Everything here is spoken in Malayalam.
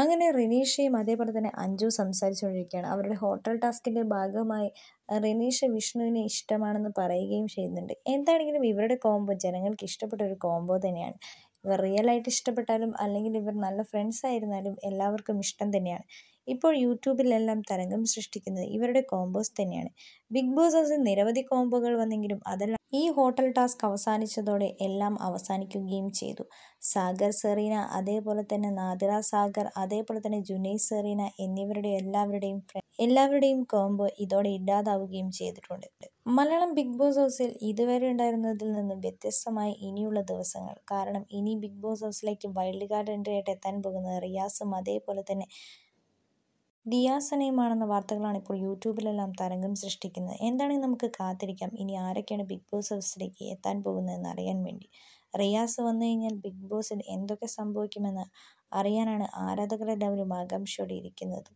അങ്ങനെ റിനീഷയും അതേപോലെ തന്നെ അഞ്ജു സംസാരിച്ചുകൊണ്ടിരിക്കുകയാണ് അവരുടെ ഹോട്ടൽ ടാസ്കിൻ്റെ ഭാഗമായി റിനീഷ വിഷ്ണുവിനെ ഇഷ്ടമാണെന്ന് പറയുകയും ചെയ്യുന്നുണ്ട് എന്താണെങ്കിലും ഇവരുടെ കോംബോ ജനങ്ങൾക്ക് ഇഷ്ടപ്പെട്ട ഒരു കോംബോ തന്നെയാണ് ഇവർ റിയലായിട്ട് ഇഷ്ടപ്പെട്ടാലും അല്ലെങ്കിൽ ഇവർ നല്ല ഫ്രണ്ട്സ് ആയിരുന്നാലും എല്ലാവർക്കും ഇഷ്ടം തന്നെയാണ് ഇപ്പോൾ യൂട്യൂബിലെല്ലാം തരംഗം സൃഷ്ടിക്കുന്നത് ഇവരുടെ കോംബോസ് തന്നെയാണ് ബിഗ് ബോസ് ഹൗസിൽ നിരവധി കോംബോകൾ വന്നെങ്കിലും അതെല്ലാം ഈ ഹോട്ടൽ ടാസ്ക് അവസാനിച്ചതോടെ എല്ലാം അവസാനിക്കുകയും ചെയ്തു സാഗർ സെറീന അതേപോലെ തന്നെ നാദിറ സാഗർ അതേപോലെ തന്നെ ജുനൈസ് സെറീന എന്നിവരുടെ എല്ലാവരുടെയും എല്ലാവരുടെയും കോംബോ ഇതോടെ ഇല്ലാതാവുകയും ചെയ്തിട്ടുണ്ട് മലയാളം ബിഗ് ബോസ് ഹൗസിൽ ഇതുവരെ ഉണ്ടായിരുന്നതിൽ നിന്നും വ്യത്യസ്തമായി ഇനിയുള്ള ദിവസങ്ങൾ കാരണം ഇനി ബിഗ് ബോസ് ഹൗസിലേക്ക് വൈൽഡ് കാർഡ് എൻട്രി ആയിട്ട് എത്താൻ പോകുന്നത് റിയാസും അതേപോലെ തന്നെ ഡിയാസനയുമാണെന്ന വാർത്തകളാണ് ഇപ്പോൾ യൂട്യൂബിലെല്ലാം തരംഗം സൃഷ്ടിക്കുന്നത് എന്താണെങ്കിൽ നമുക്ക് കാത്തിരിക്കാം ഇനി ആരൊക്കെയാണ് ബിഗ് ബോസ് ഹൗസിലേക്ക് എത്താൻ പോകുന്നതെന്ന് അറിയാൻ വേണ്ടി റിയാസ് വന്നു കഴിഞ്ഞാൽ ബിഗ് ബോസിൽ എന്തൊക്കെ സംഭവിക്കുമെന്ന് അറിയാനാണ് ആരാധകരെല്ലാവരും ആകാംക്ഷയോടെ ഇരിക്കുന്നത്